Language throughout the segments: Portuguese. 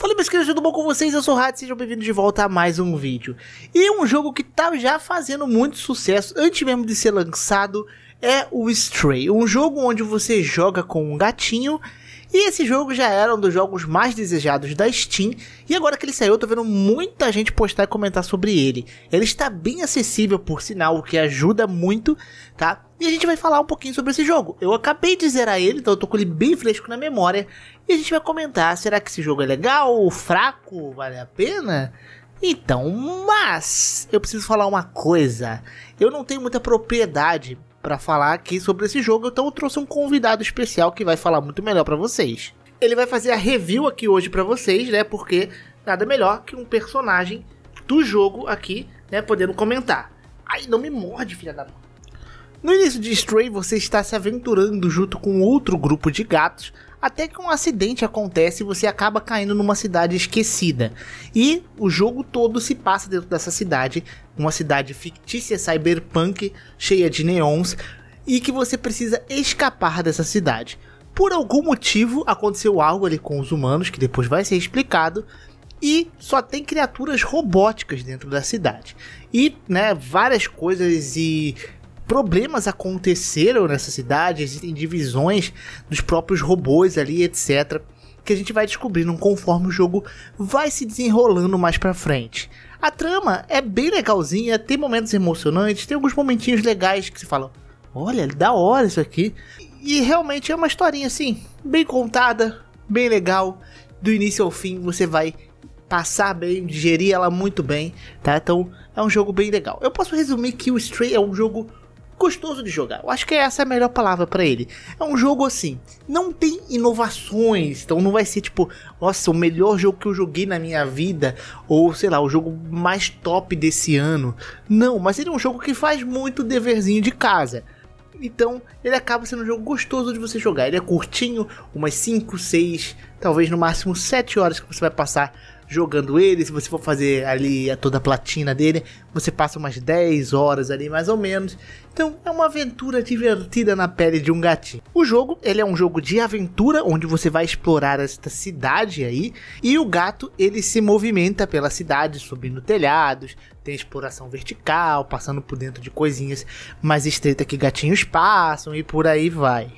Fala meus queridos, tudo bom com vocês? Eu sou o Rat, sejam bem-vindos de volta a mais um vídeo. E um jogo que tá já fazendo muito sucesso, antes mesmo de ser lançado, é o Stray. Um jogo onde você joga com um gatinho e esse jogo já era um dos jogos mais desejados da Steam, e agora que ele saiu, eu tô vendo muita gente postar e comentar sobre ele. Ele está bem acessível, por sinal, o que ajuda muito, tá? E a gente vai falar um pouquinho sobre esse jogo. Eu acabei de zerar ele, então eu tô com ele bem fresco na memória. E a gente vai comentar: será que esse jogo é legal? Fraco? Vale a pena? Então, mas eu preciso falar uma coisa. Eu não tenho muita propriedade para falar aqui sobre esse jogo, então eu trouxe um convidado especial que vai falar muito melhor para vocês. Ele vai fazer a review aqui hoje para vocês, né? Porque nada melhor que um personagem do jogo aqui, né, podendo comentar. Ai, não me morde, filha da mãe. No início de Stray, você está se aventurando junto com outro grupo de gatos até que um acidente acontece e você acaba caindo numa cidade esquecida. E o jogo todo se passa dentro dessa cidade, uma cidade fictícia cyberpunk, cheia de neons, e que você precisa escapar dessa cidade. Por algum motivo aconteceu algo ali com os humanos, que depois vai ser explicado, e só tem criaturas robóticas dentro da cidade. E, né, várias coisas e problemas aconteceram nessa cidade, existem divisões dos próprios robôs ali, etc. Que a gente vai descobrindo conforme o jogo vai se desenrolando mais pra frente. A trama é bem legalzinha, tem momentos emocionantes, tem alguns momentinhos legais que você fala, olha, da hora isso aqui. E realmente é uma historinha assim, bem contada, bem legal. Do início ao fim você vai passar bem, digerir ela muito bem, tá? Então é um jogo bem legal. Eu posso resumir que o Stray é um jogo gostoso de jogar. Eu acho que essa é a melhor palavra para ele. É um jogo assim, não tem inovações, então não vai ser tipo, nossa, o melhor jogo que eu joguei na minha vida, ou sei lá, o jogo mais top desse ano. Não, mas ele é um jogo que faz muito deverzinho de casa. Então, ele acaba sendo um jogo gostoso de você jogar. Ele é curtinho, umas 5, 6, talvez no máximo 7 horas que você vai passar jogando ele. Se você for fazer ali a toda a platina dele, você passa umas 10 horas ali mais ou menos. Então é uma aventura divertida na pele de um gatinho. O jogo, ele é um jogo de aventura onde você vai explorar esta cidade aí e o gato ele se movimenta pela cidade subindo telhados, tem exploração vertical, passando por dentro de coisinhas mais estreitas que gatinhos passam e por aí vai.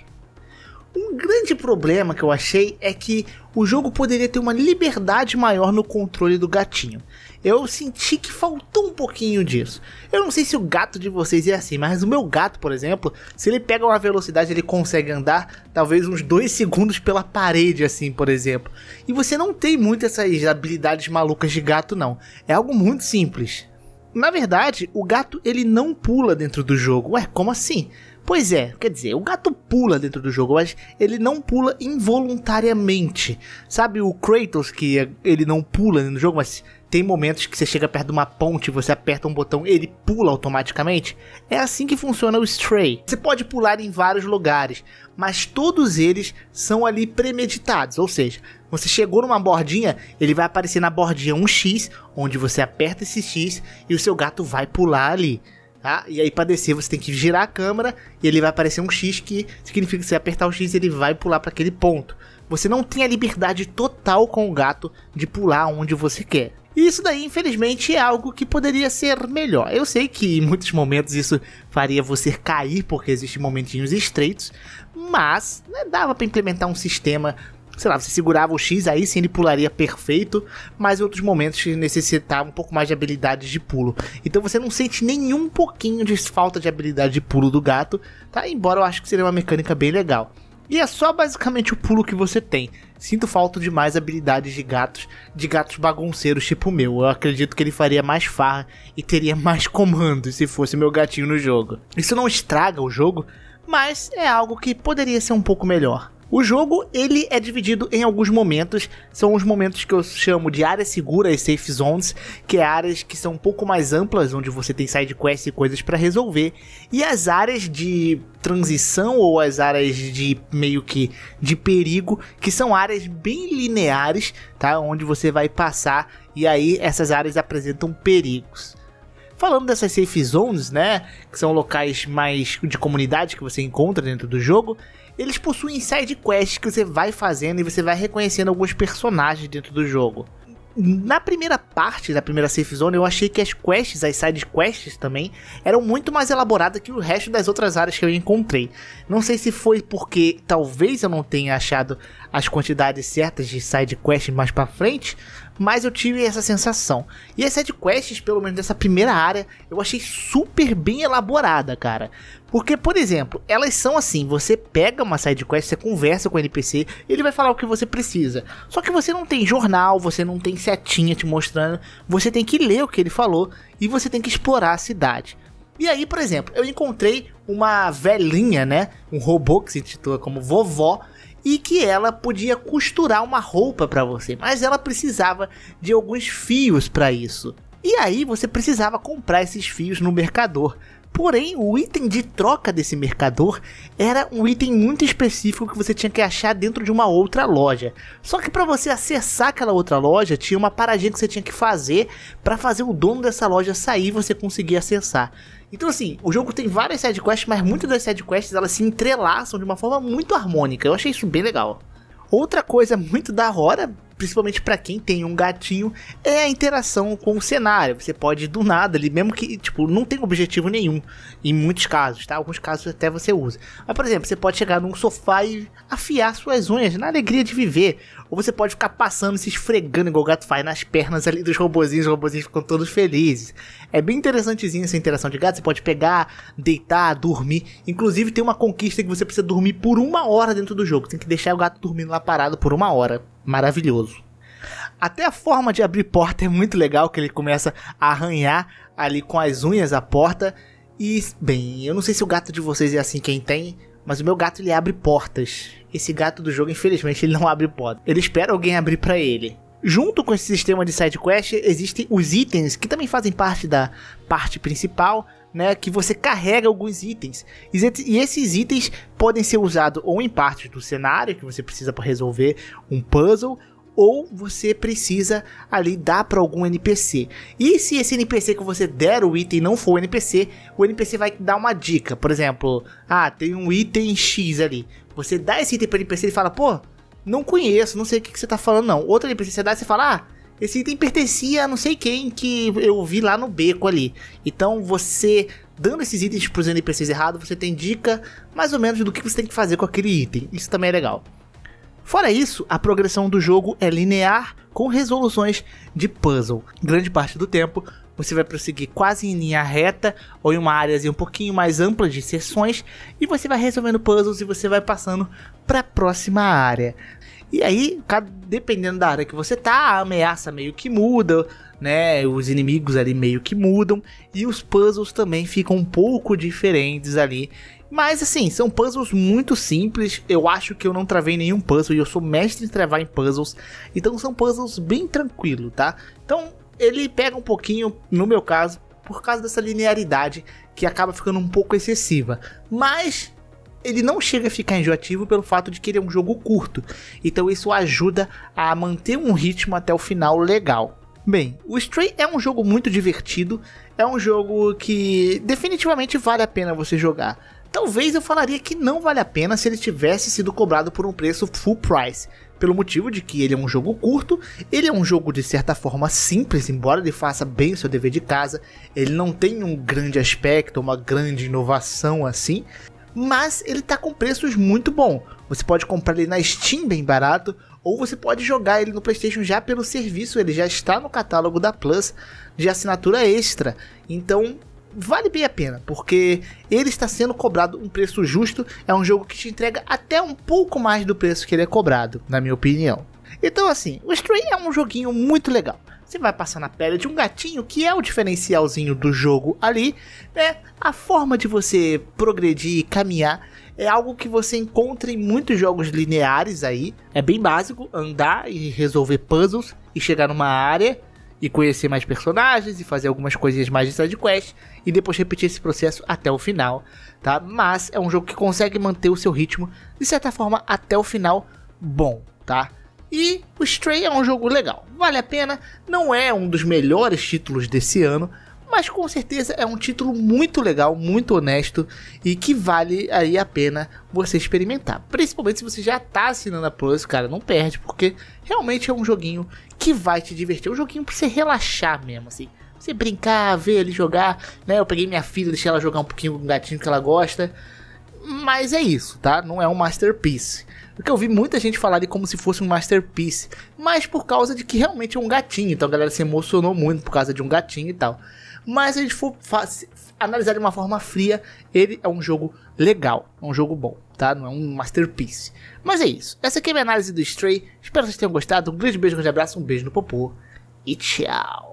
Um grande problema que eu achei é que o jogo poderia ter uma liberdade maior no controle do gatinho. Eu senti que faltou um pouquinho disso. Eu não sei se o gato de vocês é assim, mas o meu gato, por exemplo, se ele pega uma velocidade, ele consegue andar talvez uns dois segundos pela parede, assim, por exemplo. E você não tem muito essas habilidades malucas de gato, não. É algo muito simples. Na verdade, o gato ele não pula dentro do jogo. Ué, como assim? Pois é, quer dizer, o gato pula dentro do jogo, mas ele não pula involuntariamente. Sabe o Kratos que é, ele não pula dentro do jogo, mas tem momentos que você chega perto de uma ponte, você aperta um botão, ele pula automaticamente. É assim que funciona o Stray. Você pode pular em vários lugares, mas todos eles são ali premeditados, ou seja, você chegou numa bordinha, ele vai aparecer na bordinha um X, onde você aperta esse X e o seu gato vai pular ali tá? E aí para descer você tem que girar a câmera e ele vai aparecer um X que significa que você apertar o X ele vai pular para aquele ponto. Você não tem a liberdade total com o gato de pular onde você quer. E isso daí, infelizmente, é algo que poderia ser melhor. Eu sei que em muitos momentos isso faria você cair, porque existem momentinhos estreitos, mas né, dava para implementar um sistema sei lá, você segurava o X, aí sim ele pularia perfeito, mas em outros momentos necessitava um pouco mais de habilidades de pulo. Então você não sente nenhum pouquinho de falta de habilidade de pulo do gato, tá? Embora eu acho que seria uma mecânica bem legal. E é só basicamente o pulo que você tem. Sinto falta de mais habilidades de gatos, de gatos bagunceiros tipo o meu. Eu acredito que ele faria mais farra e teria mais comandos se fosse meu gatinho no jogo. Isso não estraga o jogo, mas é algo que poderia ser um pouco melhor. O jogo, ele é dividido em alguns momentos, são os momentos que eu chamo de áreas seguras, safe zones, que é áreas que são um pouco mais amplas, onde você tem side quests e coisas para resolver, e as áreas de transição ou as áreas de meio que de perigo, que são áreas bem lineares, tá? Onde você vai passar e aí essas áreas apresentam perigos. Falando dessas safe zones, né, que são locais mais de comunidade que você encontra dentro do jogo, eles possuem side quests que você vai fazendo e você vai reconhecendo alguns personagens dentro do jogo. Na primeira parte da primeira safe zone, eu achei que as quests, as side quests também, eram muito mais elaboradas que o resto das outras áreas que eu encontrei. Não sei se foi porque talvez eu não tenha achado as quantidades certas de side quests mais para frente, mas eu tive essa sensação. E as sidequests, pelo menos dessa primeira área, eu achei super bem elaborada, cara. Porque, por exemplo, elas são assim: você pega uma sidequest, você conversa com o NPC, ele vai falar o que você precisa. Só que você não tem jornal, você não tem setinha te mostrando, você tem que ler o que ele falou e você tem que explorar a cidade. E aí, por exemplo, eu encontrei uma velhinha, né? Um robô que se titula como vovó, e que ela podia costurar uma roupa para você, mas ela precisava de alguns fios para isso. E aí você precisava comprar esses fios no mercador. Porém, o item de troca desse mercador era um item muito específico que você tinha que achar dentro de uma outra loja. Só que para você acessar aquela outra loja, tinha uma paradinha que você tinha que fazer para fazer o dono dessa loja sair e você conseguir acessar. Então, assim, o jogo tem várias sidequests, mas muitas das sidequests elas se entrelaçam de uma forma muito harmônica. Eu achei isso bem legal. Outra coisa muito da hora principalmente para quem tem um gatinho, é a interação com o cenário. Você pode do nada ali, mesmo que tipo não tem objetivo nenhum, em muitos casos, tá? Alguns casos até você usa. Mas por exemplo, você pode chegar num sofá e afiar suas unhas na alegria de viver, ou você pode ficar passando se esfregando igual o gato faz nas pernas ali dos robozinhos, os robozinhos ficam todos felizes. É bem interessantezinho essa interação de gato, você pode pegar, deitar, dormir. Inclusive tem uma conquista que você precisa dormir por uma hora dentro do jogo, tem que deixar o gato dormindo lá parado por uma hora maravilhoso. Até a forma de abrir porta é muito legal, que ele começa a arranhar ali com as unhas a porta. E, bem, eu não sei se o gato de vocês é assim quem tem, mas o meu gato ele abre portas. Esse gato do jogo, infelizmente, ele não abre porta. Ele espera alguém abrir para ele. Junto com esse sistema de side quest, existem os itens que também fazem parte da parte principal, né, que você carrega alguns itens. E esses itens podem ser usados ou em partes do cenário, que você precisa para resolver um puzzle, ou você precisa ali dar para algum NPC. E se esse NPC que você der o item não for o NPC, o NPC vai dar uma dica. Por exemplo, ah, tem um item X ali. Você dá esse item para o NPC e fala, pô, não conheço, não sei o que, que você está falando não. Outro NPC você dá e você fala, ah, esse item pertencia a não sei quem que eu vi lá no beco ali. Então você dando esses itens para os NPCs errados, você tem dica mais ou menos do que você tem que fazer com aquele item. Isso também é legal. Fora isso, a progressão do jogo é linear com resoluções de puzzle. Grande parte do tempo você vai prosseguir quase em linha reta ou em uma área um pouquinho mais ampla de seções e você vai resolvendo puzzles e você vai passando para a próxima área. E aí, dependendo da área que você tá, a ameaça meio que muda, né? Os inimigos ali meio que mudam e os puzzles também ficam um pouco diferentes ali. Mas assim, são puzzles muito simples. Eu acho que eu não travei nenhum puzzle e eu sou mestre em travar em puzzles. Então são puzzles bem tranquilo, tá? Então ele pega um pouquinho, no meu caso, por causa dessa linearidade que acaba ficando um pouco excessiva. Mas ele não chega a ficar enjoativo pelo fato de que ele é um jogo curto. Então isso ajuda a manter um ritmo até o final legal. Bem, o Stray é um jogo muito divertido, é um jogo que definitivamente vale a pena você jogar. Talvez eu falaria que não vale a pena se ele tivesse sido cobrado por um preço full price, pelo motivo de que ele é um jogo curto, ele é um jogo de certa forma simples, embora ele faça bem o seu dever de casa, ele não tem um grande aspecto, uma grande inovação assim, mas ele tá com preços muito bom. Você pode comprar ele na Steam bem barato, ou você pode jogar ele no PlayStation já pelo serviço, ele já está no catálogo da Plus de assinatura extra. Então, vale bem a pena, porque ele está sendo cobrado um preço justo, é um jogo que te entrega até um pouco mais do preço que ele é cobrado, na minha opinião. Então, assim, o Stray é um joguinho muito legal. Você vai passar na pele de um gatinho, que é o diferencialzinho do jogo ali, né? A forma de você progredir e caminhar é algo que você encontra em muitos jogos lineares aí. É bem básico andar e resolver puzzles e chegar numa área e conhecer mais personagens e fazer algumas coisinhas mais de side quest e depois repetir esse processo até o final, tá? Mas é um jogo que consegue manter o seu ritmo de certa forma até o final bom, tá? E o Stray é um jogo legal, vale a pena, não é um dos melhores títulos desse ano, mas com certeza é um título muito legal, muito honesto e que vale aí a pena você experimentar. Principalmente se você já está assinando a Plus, cara, não perde, porque realmente é um joguinho que vai te divertir, é um joguinho para você relaxar mesmo, assim. Você brincar, ver ele jogar, né? Eu peguei minha filha, deixei ela jogar um pouquinho com o gatinho que ela gosta. Mas é isso, tá? Não é um masterpiece. Porque eu vi muita gente falar de como se fosse um masterpiece, mas por causa de que realmente é um gatinho, então a galera se emocionou muito por causa de um gatinho e tal. Mas se a gente for analisar de uma forma fria, ele é um jogo legal, é um jogo bom, tá? Não é um masterpiece. Mas é isso. Essa aqui é a minha análise do Stray. Espero que vocês tenham gostado. Um grande beijo, um grande abraço, um beijo no popô e tchau.